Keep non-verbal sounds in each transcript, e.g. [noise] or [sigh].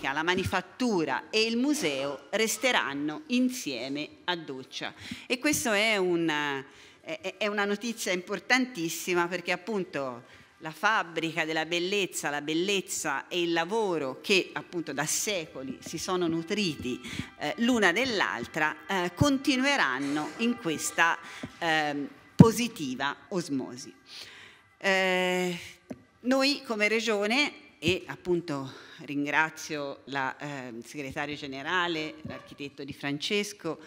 l'antica, la manifattura e il museo resteranno insieme a Doccia. E questa è una, è una notizia importantissima perché appunto la fabbrica della bellezza, la bellezza e il lavoro che appunto da secoli si sono nutriti eh, l'una dell'altra, eh, continueranno in questa eh, positiva osmosi. Eh, noi come regione e appunto ringrazio la eh, segretario generale, l'architetto Di Francesco,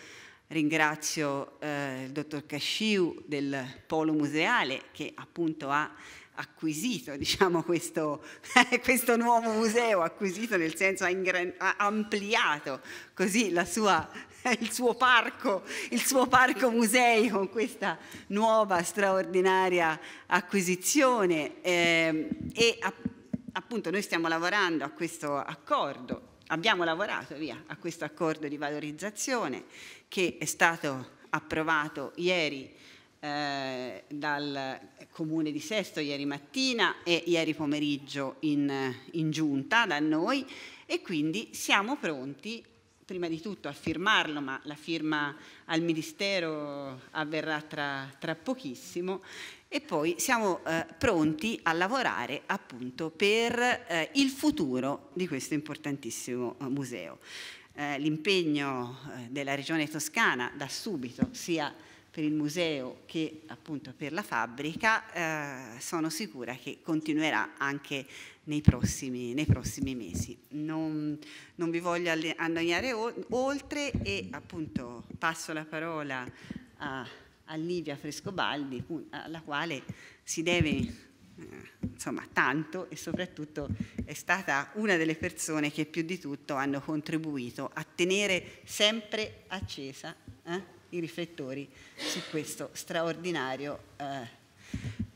ringrazio eh, il dottor Casciu del Polo Museale che appunto ha acquisito diciamo, questo, [laughs] questo, nuovo museo, acquisito nel senso ha, ha ampliato così sua, [laughs] il, suo parco, il suo parco musei con questa nuova straordinaria acquisizione eh, e appunto noi stiamo lavorando a questo accordo, abbiamo lavorato via, a questo accordo di valorizzazione che è stato approvato ieri eh, dal Comune di Sesto ieri mattina e ieri pomeriggio in, in giunta da noi e quindi siamo pronti prima di tutto a firmarlo, ma la firma al Ministero avverrà tra, tra pochissimo, e poi siamo eh, pronti a lavorare appunto per eh, il futuro di questo importantissimo eh, museo. Eh, L'impegno eh, della Regione Toscana da subito sia per il museo che appunto per la fabbrica eh, sono sicura che continuerà anche nei prossimi, nei prossimi mesi. Non, non, vi voglio annoiare oltre e appunto passo la parola a a Livia Frescobaldi, alla quale si deve eh, insomma, tanto e soprattutto è stata una delle persone che più di tutto hanno contribuito a tenere sempre accesa eh, i riflettori su questo straordinario eh,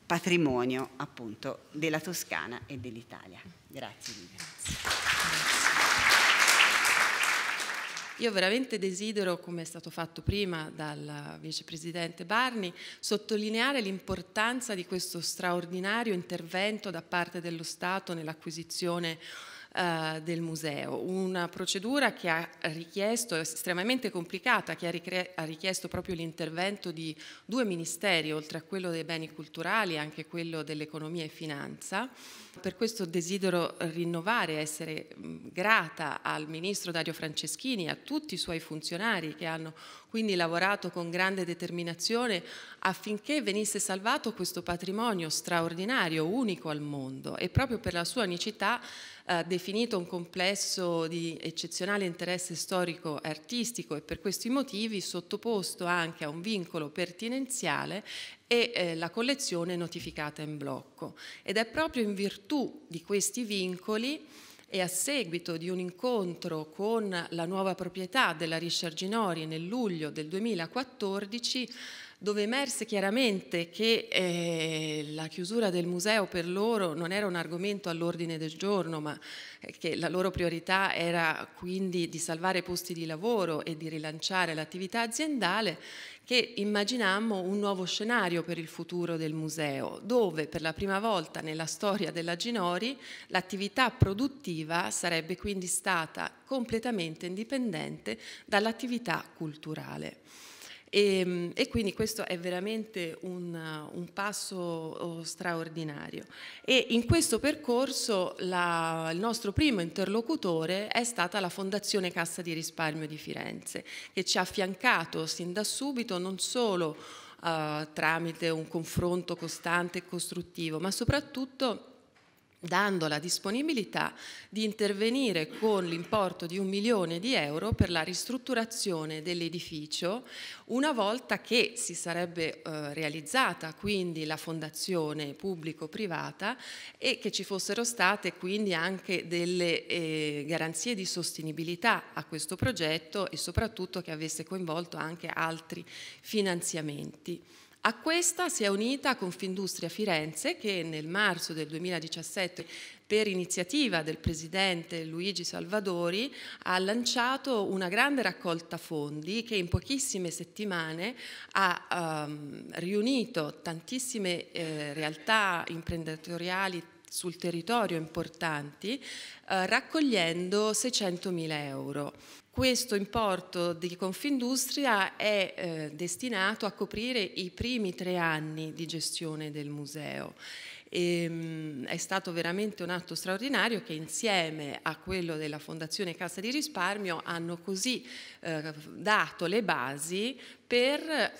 patrimonio appunto della Toscana e dell'Italia. Grazie Livia. Io veramente desidero, come è stato fatto prima dal vicepresidente Barni, sottolineare l'importanza di questo straordinario intervento da parte dello Stato nell'acquisizione eh, del museo, una procedura che ha richiesto, estremamente complicata, che ha, ha richiesto proprio l'intervento di due ministeri, oltre a quello dei beni culturali, anche quello dell'economia e finanza. Per questo desidero rinnovare, essere grata al ministro Dario Franceschini e a tutti i suoi funzionari che hanno quindi lavorato con grande determinazione affinché venisse salvato questo patrimonio straordinario, unico al mondo e proprio per la sua unicità ha definito un complesso di eccezionale interesse storico e artistico e per questi motivi sottoposto anche a un vincolo pertinenziale e eh, la collezione notificata in blocco. Ed è proprio in virtù di questi vincoli e a seguito di un incontro con la nuova proprietà della Richard Ginori nel luglio del 2014 dove emerse chiaramente che eh, la chiusura del museo per loro non era un argomento all'ordine del giorno, ma eh, che la loro priorità era quindi di salvare posti di lavoro e di rilanciare l'attività aziendale, che immaginammo un nuovo scenario per il futuro del museo, dove per la prima volta nella storia della Ginori l'attività produttiva sarebbe quindi stata completamente indipendente dall'attività culturale. E, ehm, e, quindi questo è veramente un, un passo oh, straordinario. E in questo percorso la, il nostro primo interlocutore è stata la Fondazione Cassa di Risparmio di Firenze, che ci ha affiancato sin da subito non solo eh, tramite un confronto costante e costruttivo, ma soprattutto dando la disponibilità di intervenire con l'importo di un milione di euro per la ristrutturazione dell'edificio una volta che si sarebbe eh, realizzata quindi la fondazione pubblico-privata e che ci fossero state quindi anche delle eh, garanzie di sostenibilità a questo progetto e soprattutto che avesse coinvolto anche altri finanziamenti. A questa si è unita Confindustria Firenze che nel marzo del 2017 per iniziativa del presidente Luigi Salvadori ha lanciato una grande raccolta fondi che in pochissime settimane ha um, riunito tantissime eh, realtà imprenditoriali sul territorio importanti, eh, raccogliendo 600.000 euro. Questo importo di Confindustria è eh, destinato a coprire i primi tre anni di gestione del museo e, ehm, è stato veramente un atto straordinario che insieme a quello della Fondazione Cassa di Risparmio hanno così eh, dato le basi per, eh,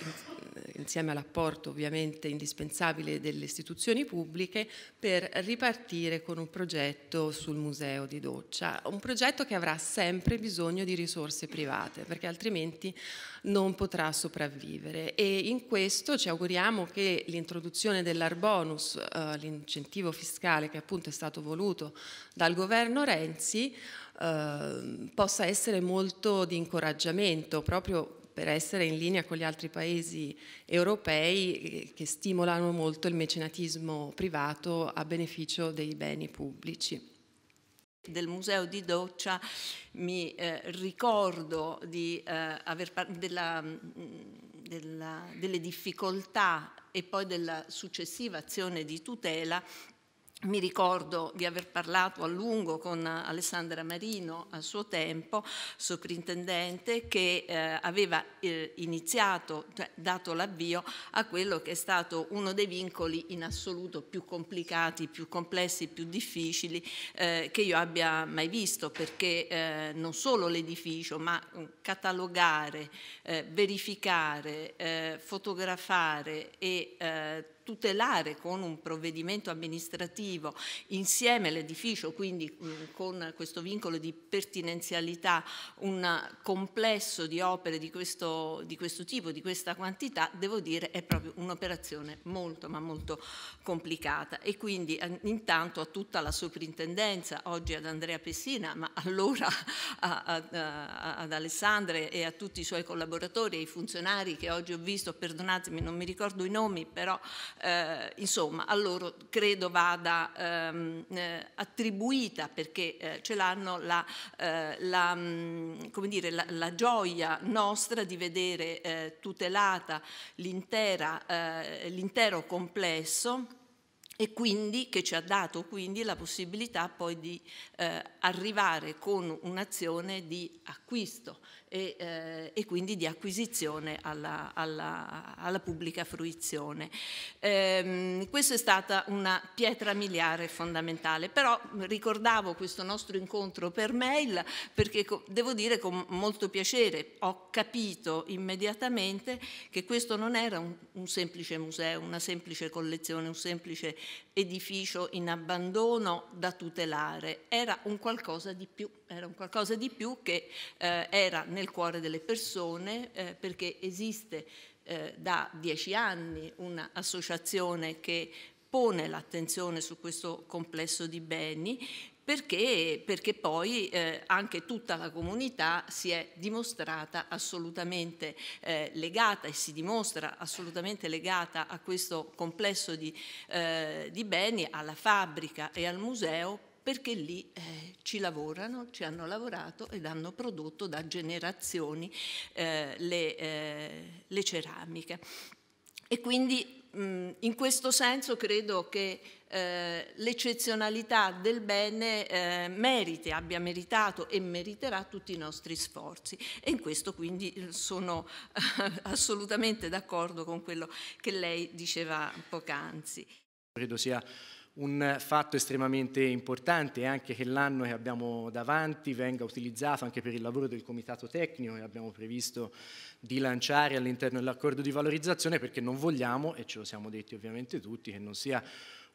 insieme all'apporto ovviamente indispensabile delle istituzioni pubbliche, per ripartire con un progetto sul museo di doccia, un progetto che avrà sempre bisogno di risorse private perché altrimenti non potrà sopravvivere e in questo ci auguriamo che l'introduzione dell'arbonus, eh, all'incentivo fiscale che appunto è stato voluto dal governo Renzi eh, possa essere molto di incoraggiamento proprio per essere in linea con gli altri paesi europei eh, che stimolano molto il mecenatismo privato a beneficio dei beni pubblici del museo di Doccia mi eh, ricordo di, eh, aver, della, mm, della, delle difficoltà e poi della successiva azione di tutela mi ricordo di aver parlato a lungo con Alessandra Marino a suo tempo, soprintendente, che eh, aveva eh, iniziato, cioè, dato l'avvio a quello che è stato uno dei vincoli in assoluto più complicati, più complessi, più difficili eh, che io abbia mai visto, perché eh, non solo l'edificio, ma mm, catalogare, eh, verificare, eh, fotografare e tutelare con un provvedimento amministrativo insieme all'edificio, quindi mm, con questo vincolo di pertinenzialità, un complesso di opere di questo, di questo tipo, di questa quantità, devo dire è proprio un'operazione molto ma molto complicata e quindi eh, intanto a tutta la soprintendenza, oggi ad Andrea Pessina, ma allora a, a, a, ad Alessandre e a tutti i suoi collaboratori e i funzionari che oggi ho visto, perdonatemi non mi ricordo i nomi, però eh, insomma, a loro credo vada ehm, eh, attribuita perché eh, ce l'hanno la, eh, la, mm, la, la, gioia nostra di vedere eh, tutelata eh, l'intero complesso e quindi che ci ha dato quindi la possibilità poi di eh, arrivare con un'azione di acquisto e, eh, e, quindi di acquisizione alla, alla, alla pubblica fruizione. Ehm, questa è stata una pietra miliare fondamentale, però ricordavo questo nostro incontro per mail perché devo dire con molto piacere ho capito immediatamente che questo non era un, un semplice museo, una semplice collezione, un semplice edificio in abbandono da tutelare, era un qualcosa di più, era un qualcosa di più che eh, era nel cuore delle persone eh, perché esiste eh, da dieci anni un'associazione che pone l'attenzione su questo complesso di beni perché, perché, poi eh, anche tutta la comunità si è dimostrata assolutamente eh, legata e si dimostra assolutamente legata a questo complesso di, eh, di beni, alla fabbrica e al museo perché lì eh, ci lavorano, ci hanno lavorato ed hanno prodotto da generazioni eh, le, eh, le ceramiche. E quindi Mm, in questo senso credo che eh, l'eccezionalità del bene eh, meriti, abbia meritato e meriterà tutti i nostri sforzi e in questo quindi sono eh, [laughs] assolutamente d'accordo con quello che lei diceva poc'anzi. Credo sia un fatto estremamente importante è anche che l'anno che abbiamo davanti venga utilizzato anche per il lavoro del comitato tecnico che abbiamo previsto di lanciare all'interno dell'accordo di valorizzazione perché non vogliamo, e ce lo siamo detti ovviamente tutti, che non sia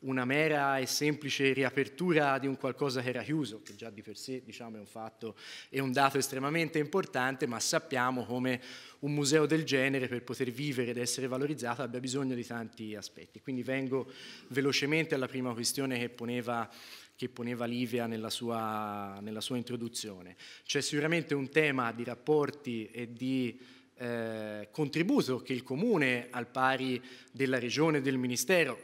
una mera e semplice riapertura di un qualcosa che era chiuso, che già di per sé diciamo, è un fatto e un dato estremamente importante, ma sappiamo come un museo del genere per poter vivere ed essere valorizzato abbia bisogno di tanti aspetti. Quindi vengo velocemente alla prima questione che poneva che poneva Livia nella sua, nella sua introduzione. C'è sicuramente un tema di rapporti e di eh, contributo che il Comune, al pari della Regione e del Ministero,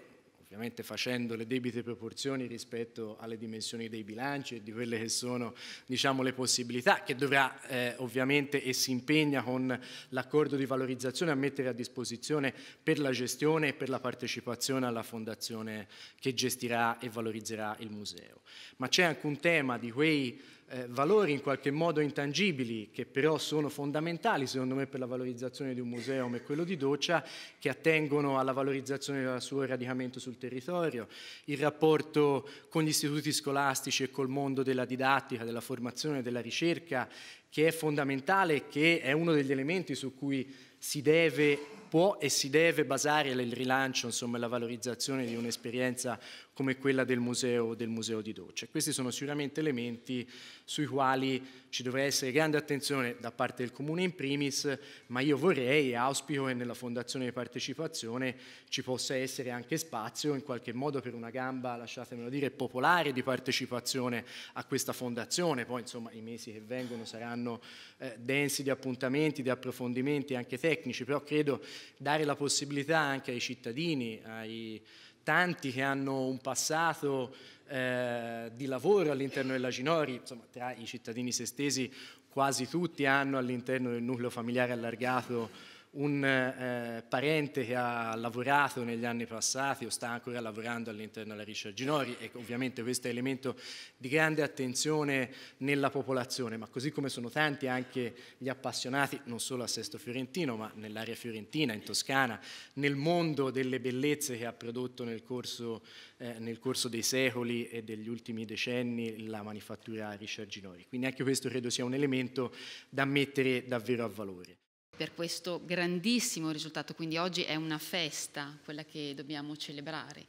ovviamente facendo le debite proporzioni rispetto alle dimensioni dei bilanci e di quelle che sono diciamo, le possibilità che dovrà eh, ovviamente e si impegna con l'accordo di valorizzazione a mettere a disposizione per la gestione e per la partecipazione alla fondazione che gestirà e valorizzerà il museo. Ma c'è anche un tema di quei eh, valori in qualche modo intangibili che però sono fondamentali secondo me per la valorizzazione di un museo come quello di Doccia che attengono alla valorizzazione del suo radicamento sul territorio, il rapporto con gli istituti scolastici e col mondo della didattica, della formazione, della ricerca che è fondamentale, e che è uno degli elementi su cui si deve, può e si deve basare il rilancio, insomma, la valorizzazione di un'esperienza come quella del museo, del museo di Doccia. Questi sono sicuramente elementi sui quali ci dovrà essere grande attenzione da parte del Comune in primis, ma io vorrei e auspico che nella Fondazione di Partecipazione ci possa essere anche spazio in qualche modo per una gamba, lasciatemelo dire, popolare di partecipazione a questa fondazione. Poi insomma i mesi che vengono saranno eh, densi di appuntamenti, di approfondimenti anche tecnici, però credo dare la possibilità anche ai cittadini, ai tanti che hanno un passato eh, di lavoro all'interno della Ginori, insomma tra i cittadini sestesi quasi tutti hanno all'interno del nucleo familiare allargato un eh, parente che ha lavorato negli anni passati o sta ancora lavorando all'interno della Richard Ginori e ecco, ovviamente questo è elemento di grande attenzione nella popolazione, ma così come sono tanti anche gli appassionati non solo a Sesto Fiorentino, ma nell'area fiorentina, in Toscana, nel mondo delle bellezze che ha prodotto nel corso, eh, nel corso dei secoli e degli ultimi decenni la manifattura Richard Ginori. Quindi anche questo credo sia un elemento da mettere davvero a valore per questo grandissimo risultato, quindi oggi è una festa quella che dobbiamo celebrare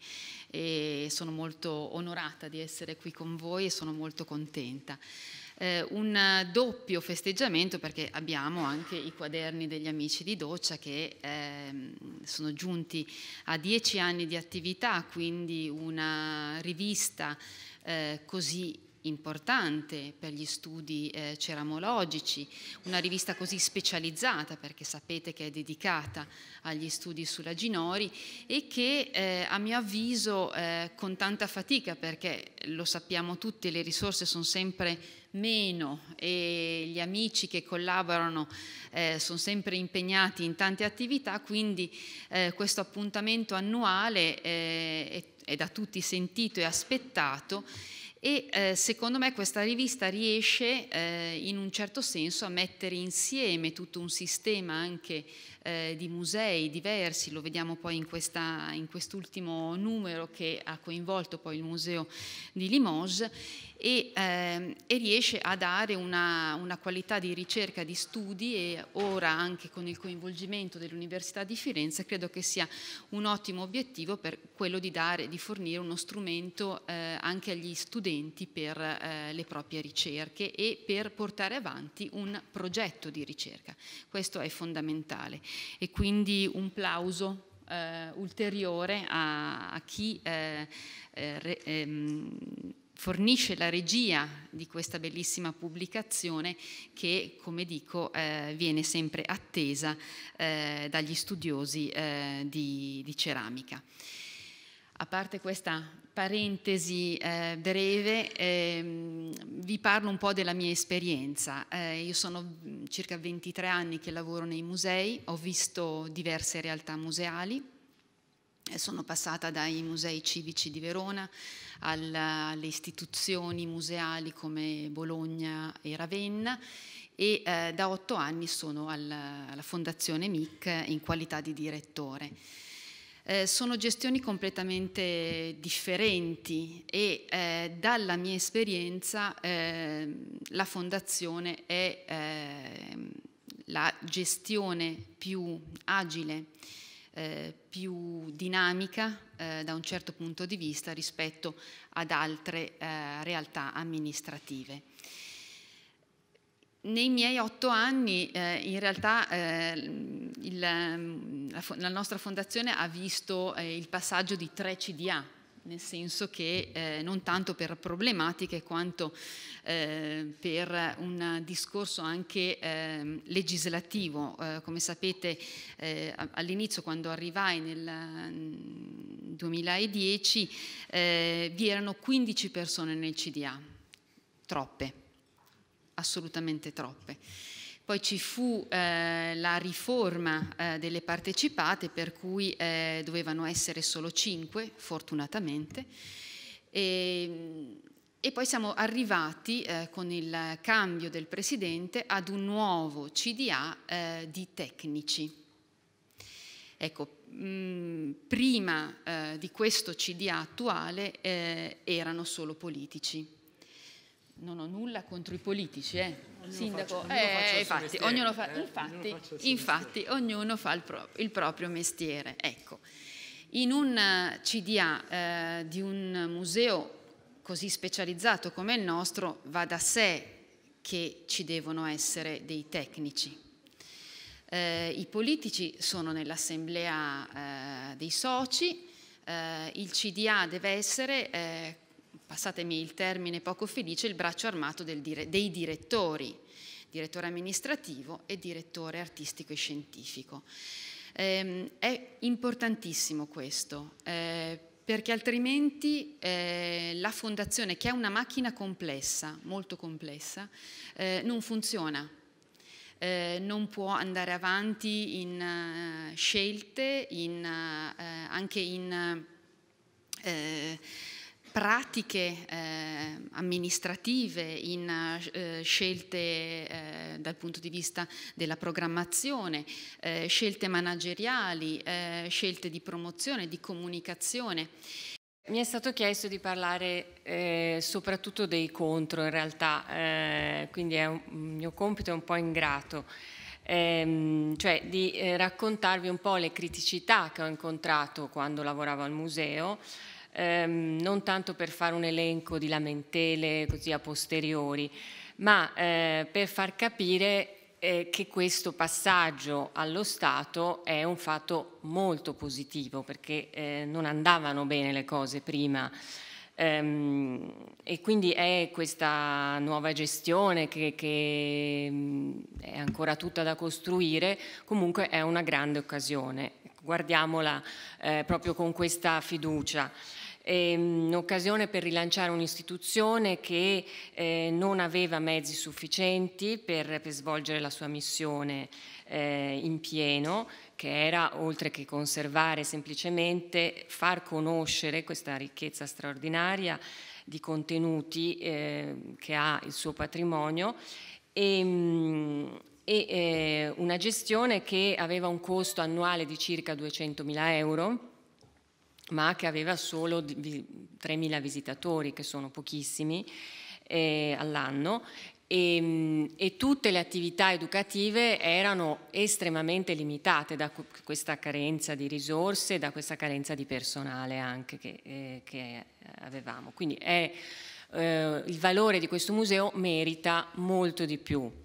e sono molto onorata di essere qui con voi e sono molto contenta. Eh, un doppio festeggiamento perché abbiamo anche i quaderni degli amici di doccia che eh, sono giunti a dieci anni di attività, quindi una rivista eh, così importante per gli studi eh, ceramologici, una rivista così specializzata perché sapete che è dedicata agli studi sulla Ginori e che eh, a mio avviso eh, con tanta fatica perché lo sappiamo tutti, le risorse sono sempre meno e gli amici che collaborano eh, sono sempre impegnati in tante attività, quindi eh, questo appuntamento annuale eh, è, è da tutti sentito e aspettato e eh, secondo me questa rivista riesce eh, in un certo senso a mettere insieme tutto un sistema anche eh, di musei diversi, lo vediamo poi in, questa, in quest'ultimo numero che ha coinvolto poi il museo di Limoges e, ehm, e riesce a dare una, una, qualità di ricerca, di studi e ora anche con il coinvolgimento dell'Università di Firenze credo che sia un ottimo obiettivo per quello di, dare, di fornire uno strumento eh, anche agli studenti studenti per eh, le proprie ricerche e per portare avanti un progetto di ricerca. Questo è fondamentale e quindi un plauso eh, ulteriore a, a chi eh, eh re, ehm, fornisce la regia di questa bellissima pubblicazione che, come dico, eh, viene sempre attesa eh, dagli studiosi eh, di, di, ceramica a parte questa parentesi eh, breve, eh, vi parlo un po' della mia esperienza. Eh, io sono mm, circa 23 anni che lavoro nei musei, ho visto diverse realtà museali, eh, sono passata dai musei civici di Verona alla, alle istituzioni museali come Bologna e Ravenna e eh, da otto anni sono al, alla Fondazione MIC in qualità di direttore. Eh, sono gestioni completamente differenti e eh, dalla mia esperienza eh, la fondazione è eh, la gestione più agile, eh, più dinamica da un certo punto di vista rispetto ad altre realtà amministrative. Nei miei otto anni eh, in realtà eh, il, mm, la, la, nostra fondazione ha visto eh, il passaggio di tre CDA, nel senso che eh, non tanto per problematiche quanto eh, per un discorso anche ehm, eh, legislativo. come sapete eh, all'inizio quando arrivai nel 2010 mm, eh, vi erano 15 persone nel CDA, troppe assolutamente troppe. Poi ci fu eh, la riforma eh, delle partecipate per cui eh, dovevano essere solo cinque, fortunatamente, e, ehm, e poi siamo arrivati eh, con il cambio del presidente ad un nuovo CDA eh, di tecnici. Ecco, mh, mm, prima eh, di questo CDA attuale erano solo politici non ho nulla contro i politici, eh. Ognuno sindaco, faccia, eh, infatti, ognuno fa, eh, infatti, ognuno infatti ognuno fa il, pro, il, proprio mestiere. Ecco, in un eh, CDA eh, di un museo così specializzato come il nostro va da sé che ci devono essere dei tecnici. Eh, I politici sono nell'assemblea eh, dei soci, il CDA deve essere passatemi il termine poco felice, il braccio armato dire, dei direttori, direttore amministrativo e direttore artistico e scientifico. Eh, è importantissimo questo, eh, perché altrimenti eh, la fondazione, che è una macchina complessa, molto complessa, eh, non funziona. Eh, non può andare avanti in uh, scelte, in, uh, anche in uh, pratiche eh, amministrative, in eh, scelte eh, dal punto di vista della programmazione, eh, scelte manageriali, eh, scelte di promozione, di comunicazione. Mi è stato chiesto di parlare eh, soprattutto dei contro in realtà, eh, quindi è un, il mio compito è un po' ingrato, ehm, cioè di eh, raccontarvi un po' le criticità che ho incontrato quando lavoravo al museo, ehm, non tanto per fare un elenco di lamentele così a posteriori, ma eh, per far capire eh, che questo passaggio allo Stato è un fatto molto positivo perché eh, non andavano bene le cose prima ehm, e quindi è questa nuova gestione che, che, mm, è ancora tutta da costruire, comunque è una grande occasione guardiamola eh, proprio con questa fiducia. È ehm, un'occasione per rilanciare un'istituzione che eh, non aveva mezzi sufficienti per, per svolgere la sua missione eh, in pieno, che era oltre che conservare semplicemente far conoscere questa ricchezza straordinaria di contenuti eh, che ha il suo patrimonio e, ehm, e eh, una gestione che aveva un costo annuale di circa 200.000 euro ma che aveva solo 3.000 visitatori che sono pochissimi eh, all'anno e, ehm, e, tutte le attività educative erano estremamente limitate da questa carenza di risorse, da questa carenza di personale anche che, eh, che avevamo. Quindi è, eh, il valore di questo museo merita molto di più.